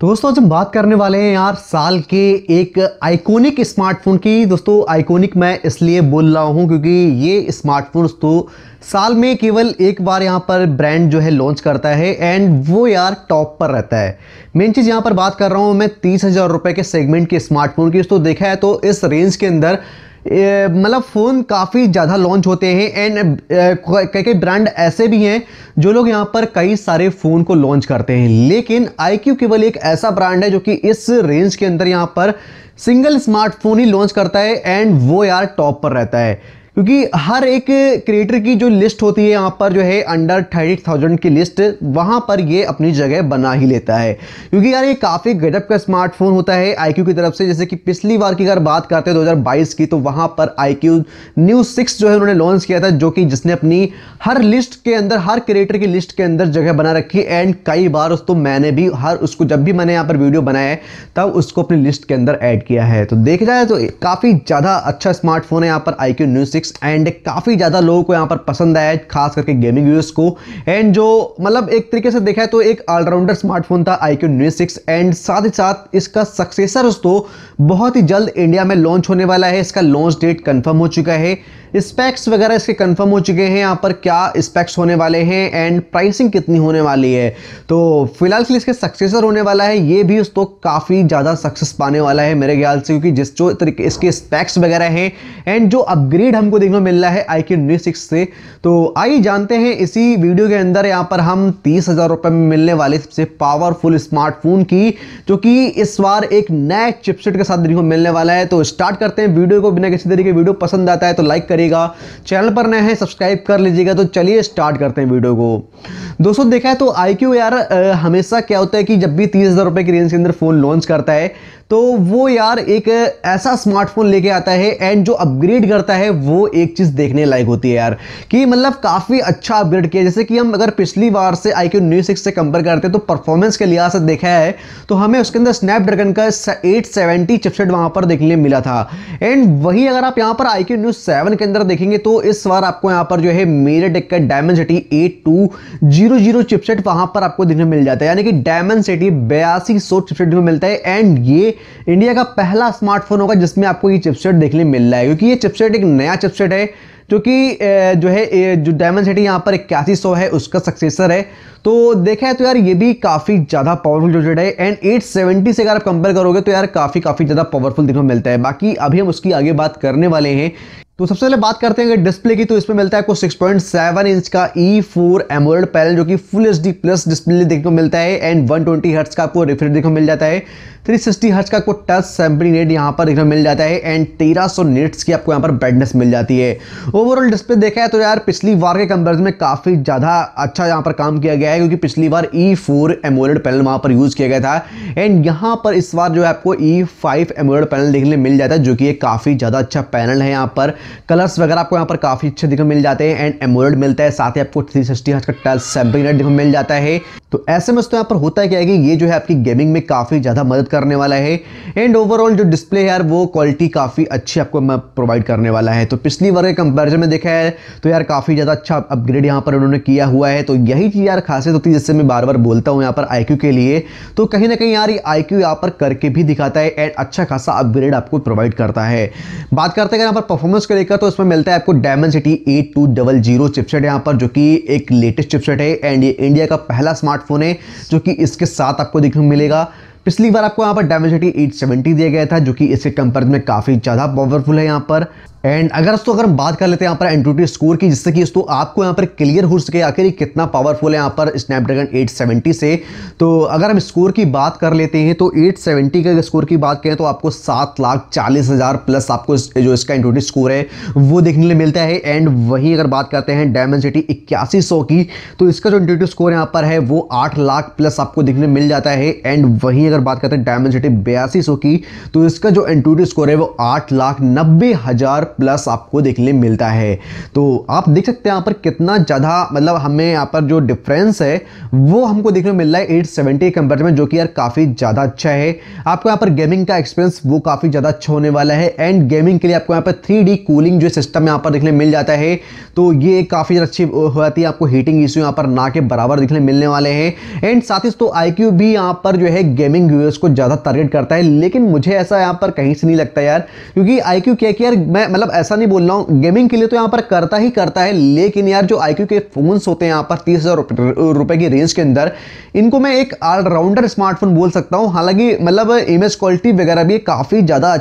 तो दोस्तों आज हम बात करने वाले हैं यार साल के एक आइकॉनिक स्मार्टफोन की दोस्तों आइकॉनिक मैं इसलिए बोल रहा हूं क्योंकि ये स्मार्टफोन तो साल में केवल एक बार यहाँ पर ब्रांड जो है लॉन्च करता है एंड वो यार टॉप पर रहता है मेन चीज़ यहाँ पर बात कर रहा हूँ मैं तीस हज़ार रुपये के सेगमेंट के स्मार्टफोन की दोस्तों देखा है तो इस रेंज के अंदर मतलब फ़ोन काफ़ी ज़्यादा लॉन्च होते हैं एंड कई कई ब्रांड ऐसे भी हैं जो लोग यहाँ पर कई सारे फ़ोन को लॉन्च करते हैं लेकिन आई केवल एक ऐसा ब्रांड है जो कि इस रेंज के अंदर यहाँ पर सिंगल स्मार्टफोन ही लॉन्च करता है एंड वो यार टॉप पर रहता है क्योंकि हर एक क्रिएटर की जो लिस्ट होती है यहाँ पर जो है अंडर थर्टी थाउजेंड की लिस्ट वहाँ पर ये अपनी जगह बना ही लेता है क्योंकि यार ये काफ़ी गजब का स्मार्टफोन होता है आई की तरफ से जैसे कि पिछली बार की अगर बात करते हैं दो की तो वहाँ पर आई क्यू न्यू सिक्स जो है उन्होंने लॉन्च किया था जो कि जिसने अपनी हर लिस्ट के अंदर हर क्रिएटर की लिस्ट के अंदर जगह बना रखी एंड कई बार उसको तो मैंने भी हर उसको जब भी मैंने यहाँ पर वीडियो बनाया है तब उसको अपनी लिस्ट के अंदर ऐड किया है तो देखा जाए तो काफ़ी ज़्यादा अच्छा स्मार्टफोन है यहाँ पर iQOO Neo six graphics and काफ़ी ज़्यादा लोगों को यहाँ पर पसंद आया खास करके गेमिंग यूजर्स को एंड जो मतलब एक तरीके से देखा है तो एक ऑलराउंडर स्मार्टफोन था iQOO Neo six and साथ ही साथ इसका सक्सेसर दोस्तों बहुत ही जल्द इंडिया में लॉन्च होने वाला है इसका लॉन्च डेट कन्फर्म हो चुका है स्पेक्स वगैरह इसके कंफर्म हो चुके हैं यहाँ पर क्या स्पेक्स होने वाले हैं एंड प्राइसिंग कितनी होने वाली है तो फिलहाल फिर इसके सक्सेसर होने वाला है ये भी उसको तो काफ़ी ज़्यादा सक्सेस पाने वाला है मेरे ख्याल से क्योंकि जिस जो तरीके इसके स्पेक्स वगैरह हैं एंड जो अपग्रेड हमको देखने को मिल रहा है आई क्यू से तो आइए जानते हैं इसी वीडियो के अंदर यहाँ पर हम तीस हज़ार रुपये में मिलने वाले सबसे पावरफुल स्मार्टफोन की जो कि इस बार एक नए चिपसेट के साथ देखने को मिलने वाला है तो स्टार्ट करते हैं वीडियो को बिना किसी तरीके वीडियो पसंद आता है तो लाइक करिए लीजिएगा चैनल पर नए हैं सब्सक्राइब कर लीजिएगा तो चलिए स्टार्ट करते हैं वीडियो को दोस्तों देखा है तो आई क्यू यार हमेशा क्या होता है कि जब भी तीस हज़ार रुपये की रेंज के अंदर फ़ोन लॉन्च करता है तो वो यार एक ऐसा स्मार्टफोन लेके आता है एंड जो अपग्रेड करता है वो एक चीज़ देखने लायक होती है यार कि मतलब काफ़ी अच्छा अपग्रेड किया जैसे कि हम अगर पिछली बार से आई क्यू न्यू सिक्स से कंपेयर करते हैं तो परफॉर्मेंस के लिहाज से देखा है तो हमें उसके अंदर स्नैपड्रैगन का एट सेवेंटी चिपसेट वहाँ पर देखने मिला था एंड वही अगर आप यहाँ पर आई क्यू न्यू सेवन के के अंदर देखेंगे तो इस बार आपको यहां पर जो है मेरे टेक का Dimensity eight two zero zero chipset वहां पर आपको देखने मिल जाता है यानी कि डायमंड सिटी बयासी सौ चिपसेट में मिलता है एंड ये इंडिया का पहला स्मार्टफोन होगा जिसमें आपको ये चिपसेट देखने मिल रहा है क्योंकि ये चिपसेट एक नया चिपसेट है जो कि जो है जो डायमंड सिटी यहाँ पर इक्यासी सौ है उसका सक्सेसर है तो देखा है तो यार ये भी काफ़ी ज़्यादा पावरफुल जोजेड है एंड 870 से अगर आप कंपेयर करोगे तो यार काफ़ी काफ़ी ज़्यादा पावरफुल देखने को मिलता है बाकी अभी हम उसकी आगे बात करने वाले हैं तो सबसे पहले बात करते हैं डिस्प्ले की तो इसमें मिलता है आपको 6.7 इंच का ई फोर एमोलड पैनल जो कि full H D plus display देखने को मिलता है एंड 120 ट्वेंटी हर्ट्स का आपको रिफ्रेश देखने को मिल जाता है 360 सिक्सटी हर्ट्स का आपको टच सैम्पलिंग रेट यहाँ पर देखने को मिल जाता है एंड 1300 सौ निट्स की आपको यहाँ पर ब्राइटनेस मिल जाती है ओवरऑल डिस्प्ले देखा है तो यार पिछली बार के कंपेरिजन में काफ़ी ज़्यादा अच्छा यहाँ पर काम किया गया है क्योंकि पिछली बार ई फोर एमोलड पैनल वहाँ पर यूज़ किया गया था एंड यहाँ पर इस बार जो है आपको ई फाइव एमोलेड पैनल देखने मिल जाता है जो कि काफ़ी ज़्यादा अच्छा पैनल है यहाँ पर कलर्स वगैरह आपको यहाँ पर काफ़ी अच्छे दिखने मिल जाते हैं एंड एमोलेड मिलता है साथ ही आपको थ्री सिक्सटी हर्ट्ज का टल सेपरेट दिखने मिल जाता है तो ऐसे में तो यहाँ पर होता है क्या है कि ये जो है आपकी गेमिंग में काफ़ी ज़्यादा मदद करने वाला है एंड ओवरऑल जो डिस्प्ले है यार वो क्वालिटी काफ़ी अच्छी आपको प्रोवाइड करने वाला है तो पिछली वर्ग के कंपेरिजन में देखा है तो यार काफ़ी ज़्यादा अच्छा अपग्रेड यहाँ पर उन्होंने किया हुआ है तो यही चीज़ यार खासियत होती है जिससे मैं बार बार बोलता हूँ यहाँ पर आई के लिए तो कहीं ना कहीं यार ये आई क्यू पर करके भी दिखाता है एंड अच्छा खासा अपग्रेड आपको प्रोवाइड करता है बात करते हैं यहाँ पर परफॉर्मेंस के देखा तो इसमें मिलता है आपको Dimensity eight two double zero chipset यहाँ पर जो कि एक लेटेस्ट चिपसेट है एंड ये इंडिया का पहला स्मार्टफोन है जो कि इसके साथ आपको देखने को मिलेगा पिछली बार आपको यहाँ पर डायमंड सिटी एट सेवेंटी दिया गया था जो कि इसके कंपेयर में काफ़ी ज़्यादा पावरफुल है यहाँ पर एंड अगर दोस्तों अगर हम बात कर लेते हैं यहाँ पर एंड्रोटी स्कोर की जिससे कि दोस्तों आपको यहाँ पर क्लियर हो सके आखिर ये कितना पावरफुल है यहाँ पर स्नैपड्रैगन 870 से तो अगर हम स्कोर की बात कर लेते हैं तो 870 का स्कोर की बात करें तो आपको सात लाख चालीस हज़ार प्लस आपको जो इसका एंड्रोटी स्कोर है वो देखने लिए मिलता है एंड वहीं अगर बात करते हैं डायमंड सिटी इक्यासी की तो इसका जो एंड्रोटी स्कोर यहाँ पर है वो आठ लाख प्लस आपको देखने मिल जाता है एंड वहीं अगर बात करते हैं डायमंड सिटी बयासी की तो इसका जो एंड्रोटी स्कोर है वो आठ लाख नब्बे हज़ार प्लस आपको देखने मिलता है तो आप देख सकते हैं यहाँ पर कितना ज़्यादा मतलब हमें यहाँ पर जो डिफरेंस है वो हमको देखने मिल रहा है एट सेवेंटी कंपेयर में जो कि यार काफ़ी ज़्यादा अच्छा है आपको यहाँ पर गेमिंग का एक्सपीरियंस वो काफ़ी ज़्यादा अच्छा होने वाला है एंड गेमिंग के लिए आपको यहाँ पर थ्री कूलिंग जो सिस्टम यहाँ पर देखने मिल जाता है तो ये काफ़ी अच्छी हो जाती है आपको हीटिंग इशू यहाँ पर ना के बराबर देखने मिलने वाले हैं एंड साथ ही तो आई भी यहाँ पर जो है गेमिंग व्यूअर्स को ज़्यादा टारगेट करता है लेकिन मुझे ऐसा यहाँ पर कहीं से नहीं लगता यार क्योंकि आई क्या कि यार मैं मतलब मतलब ऐसा नहीं बोल रहा हूँ गेमिंग के लिए तो यहाँ पर करता ही करता है लेकिन यार जो आई के फ़ोन्स होते हैं यहाँ पर तीस हज़ार रुपये की रेंज के अंदर इनको मैं एक ऑलराउंडर स्मार्टफोन बोल सकता हूँ हालांकि मतलब इमेज क्वालिटी वगैरह भी काफ़ी ज़्यादा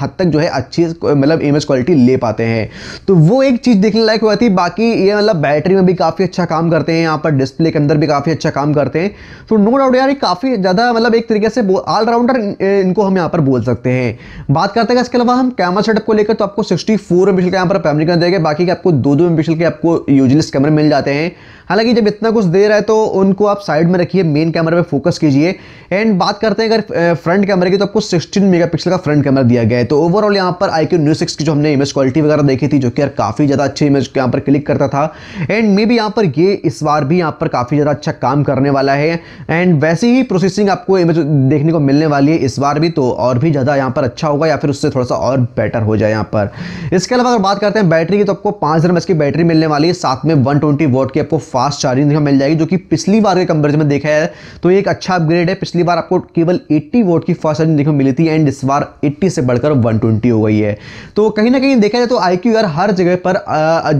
हद तक जो है अच्छी मतलब इमेज क्वालिटी ले पाते हैं तो वो एक चीज़ देखने लायक हुआ थी बाकी ये मतलब बैटरी में भी काफ़ी अच्छा काम करते हैं यहाँ पर डिस्प्ले के अंदर भी काफ़ी अच्छा काम करते हैं तो नो डाउट यार काफ़ी ज़्यादा मतलब एक तरीके से ऑलराउंडर इनको हम यहाँ पर बोल सकते हैं बात करते हैं इसके अलावा हम कैमरा सेटअप को लेकर तो आपको सिक्सटी फोर का यहाँ पर प्राइमरी कैमरा देगा बाकी के आपको दो दो मेगा के आपको यूजलेस कैमरे मिल जाते हैं हालांकि जब इतना कुछ दे रहा है तो उनको आप साइड में रखिए मेन कैमरा पे फोकस कीजिए एंड बात करते हैं अगर फ्रंट कैमरे की तो आपको 16 मेगापिक्सल का फ्रंट कैमरा दिया गया है तो ओवरऑल यहाँ पर आई क्यू न्यू सिक्स की जो हमने इमेज क्वालिटी वगैरह देखी थी जो कि यार काफ़ी ज़्यादा अच्छी इमेज यहाँ पर क्लिक करता था एंड मे भी यहाँ पर ये इस बार भी यहाँ पर काफ़ी ज़्यादा अच्छा काम करने वाला है एंड वैसे ही प्रोसेसिंग आपको इमेज देखने को मिलने वाली है इस बार भी तो और भी ज़्यादा यहाँ पर अच्छा होगा या फिर उससे थोड़ा सा और बेटर हो जाए यहाँ पर इसके अलावा अगर बात करते हैं बैटरी की तो आपको पाँच हज़ार की बैटरी मिलने वाली है साथ में वन ट्वेंटी की आपको फास्ट चार्जिंग देखा मिल जाएगी जो कि पिछली बार के कंपेरिजन में देखा है तो एक अच्छा अपग्रेड है पिछली बार आपको केवल 80 वोट की फास्ट चार्जिंग देखने मिली थी एंड इस बार 80 से बढ़कर 120 हो गई है तो कहीं ना कहीं देखा जाए तो आई क्यू हर जगह पर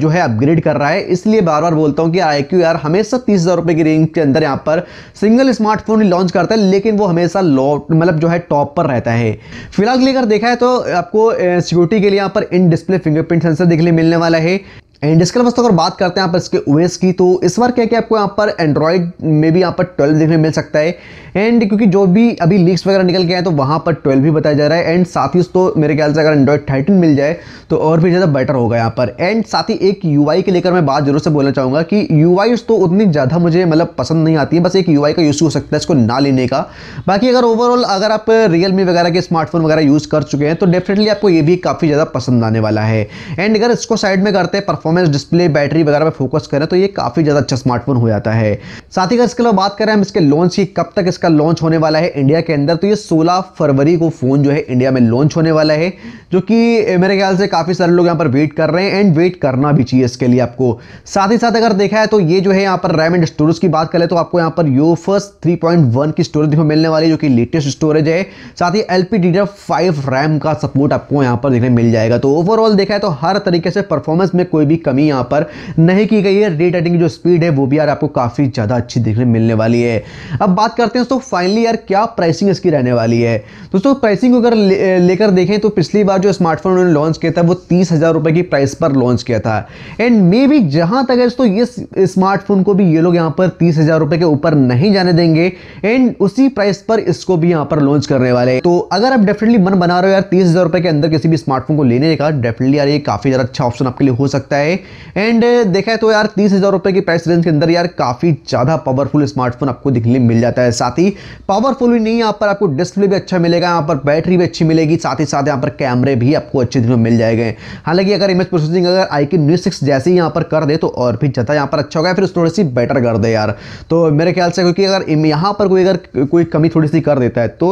जो है अपग्रेड कर रहा है इसलिए बार बार बोलता हूँ कि आई क्यू हमेशा तीस हज़ार की रेंज के अंदर यहाँ पर सिंगल स्मार्टफोन लॉन्च करता है लेकिन वो हमेशा लो मतलब जो है टॉप पर रहता है फिलहाल लेकर देखा है तो आपको सिक्योरिटी के लिए यहाँ पर इन डिस्प्ले फिंगरप्रिंट सेंसर देखने मिलने वाला है एंड इसके अलावा अगर बात करते हैं आप इसके ओएस की तो इस बार क्या क्या आपको यहाँ पर एंड्रॉयड में भी यहाँ पर 12 देखने मिल सकता है एंड क्योंकि जो भी अभी लीक्स वगैरह निकल के आए तो वहाँ पर 12 भी बताया जा रहा है एंड साथ ही तो मेरे ख्याल से अगर एंड्रॉयड थर्टीन मिल जाए तो और भी ज़्यादा बेटर होगा यहाँ पर एंड साथ ही एक यू के लेकर मैं बात जरूर से बोलना चाहूँगा कि यू तो उतनी ज़्यादा मुझे मतलब पसंद नहीं आती है बस एक यू का यूज़ हो सकता है इसको ना लेने का बाकी अगर ओवरऑल अगर आप रियल वगैरह के स्मार्टफोन वगैरह यूज़ कर चुके हैं तो डेफिनेटली आपको ये भी काफ़ी ज़्यादा पसंद आने वाला है एंड अगर इसको साइड में करते हैं परफॉर्म परफॉर्मेंस डिस्प्ले बैटरी वगैरह पर फोकस करें तो ये काफ़ी ज़्यादा अच्छा स्मार्टफोन हो जाता है साथ ही अगर इसके अलावा बात करें हम इसके लॉन्च की कब तक इसका लॉन्च होने वाला है इंडिया के अंदर तो ये सोलह फरवरी को फ़ोन जो है इंडिया में लॉन्च होने वाला है जो कि मेरे ख्याल से काफ़ी सारे लोग यहाँ पर वेट कर रहे हैं एंड वेट करना भी चाहिए इसके लिए आपको साथ ही साथ अगर देखा है तो ये जो है यहाँ पर रैम एंड स्टोरेज की बात करें तो आपको यहाँ पर पॉइंट वन की स्टोरेज देखने मिलने वाली है जो कि लेटेस्ट स्टोरेज है साथ ही एल पी रैम का सपोर्ट आपको यहाँ पर देखने मिल जाएगा तो ओवरऑल देखा है तो हर तरीके से परफॉर्मेंस में कोई भी की कमी यहाँ पर नहीं की गई है रेट एडिंग की जो स्पीड है वो भी यार आपको काफ़ी ज़्यादा अच्छी देखने मिलने वाली है अब बात करते हैं दोस्तों फाइनली यार क्या प्राइसिंग इसकी रहने वाली है दोस्तों प्राइसिंग अगर लेकर ले देखें तो पिछली बार जो स्मार्टफोन उन्होंने लॉन्च किया था वो तीस की प्राइस पर लॉन्च किया था एंड मे भी जहाँ तक है दोस्तों ये स्मार्टफोन को भी ये लोग यहाँ पर तीस के ऊपर नहीं जाने देंगे एंड उसी प्राइस पर इसको भी यहाँ पर लॉन्च करने वाले तो अगर आप डेफिनेटली मन बना रहे हो यार तीस हज़ार रुपए के अंदर किसी भी स्मार्टफोन को लेने का डेफिनेटली यार ये काफ़ी ज़्यादा अच्छा ऑप्शन आपके लिए हो सकता है है एंड देखा है तो यार तीस हज़ार रुपए की प्राइस रेंज के अंदर यार काफ़ी ज़्यादा पावरफुल स्मार्टफोन आपको दिखने मिल जाता है साथ ही पावरफुल भी नहीं यहाँ पर आपको डिस्प्ले भी अच्छा मिलेगा यहाँ पर बैटरी भी अच्छी मिलेगी साथ ही साथ यहाँ पर कैमरे भी आपको अच्छे दिन मिल जाएंगे हालांकि अगर इमेज प्रोसेसिंग अगर आई की न्यूज सिक्स जैसे यहाँ पर कर दे तो और भी ज़्यादा यहाँ पर अच्छा होगा फिर थोड़ी सी बेटर कर दे यार तो मेरे ख्याल से क्योंकि अगर यहाँ पर कोई अगर कोई कमी थोड़ी सी कर देता है तो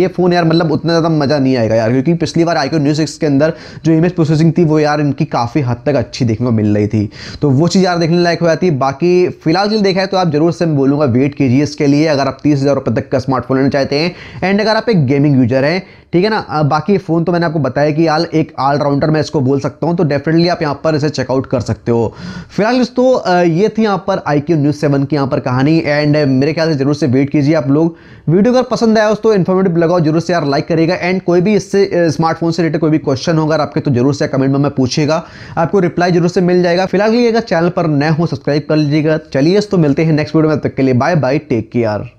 ये फ़ोन यार मतलब उतना ज़्यादा मज़ा नहीं आएगा यार क्योंकि पिछली बार आई क्यू न्यू सिक्स के अंदर जो इमेज प्रोसेसिंग थी वो यार इनकी काफ़ी हद तक अच्छी दिखी देखने को मिल रही थी तो वो चीज़ यार देखने लायक हो जाती है बाकी फिलहाल जो देखा है तो आप जरूर से बोलूंगा वेट कीजिए इसके लिए अगर आप तीस हज़ार रुपये तक का स्मार्टफोन लेना चाहते हैं एंड अगर आप एक गेमिंग यूजर हैं ठीक है ना बाकी फ़ोन तो मैंने आपको बताया कि यार एक ऑलराउंडर मैं इसको बोल सकता हूँ तो डेफिनेटली आप यहाँ पर इसे चेकआउट कर सकते हो फिलहाल दोस्तों ये थी यहाँ पर आई क्यू न्यूज़ सेवन की यहाँ पर कहानी एंड मेरे ख्याल से जरूर से वेट कीजिए आप लोग वीडियो अगर पसंद आया दोस्तों इन्फॉर्मेटिव लगाओ जरूर से यार लाइक करेगा एंड कोई भी इससे स्मार्टफोन से रिलेटेड कोई भी क्वेश्चन होगा आपके तो जरूर से कमेंट में पूछेगा आपको रिप्लाई जरूर से मिल जाएगा फिलहाल ये अगर चैनल पर नए हो सब्सक्राइब कर लीजिएगा चलिए तो मिलते हैं नेक्स्ट वीडियो में तक के लिए बाय बाय टेक केयर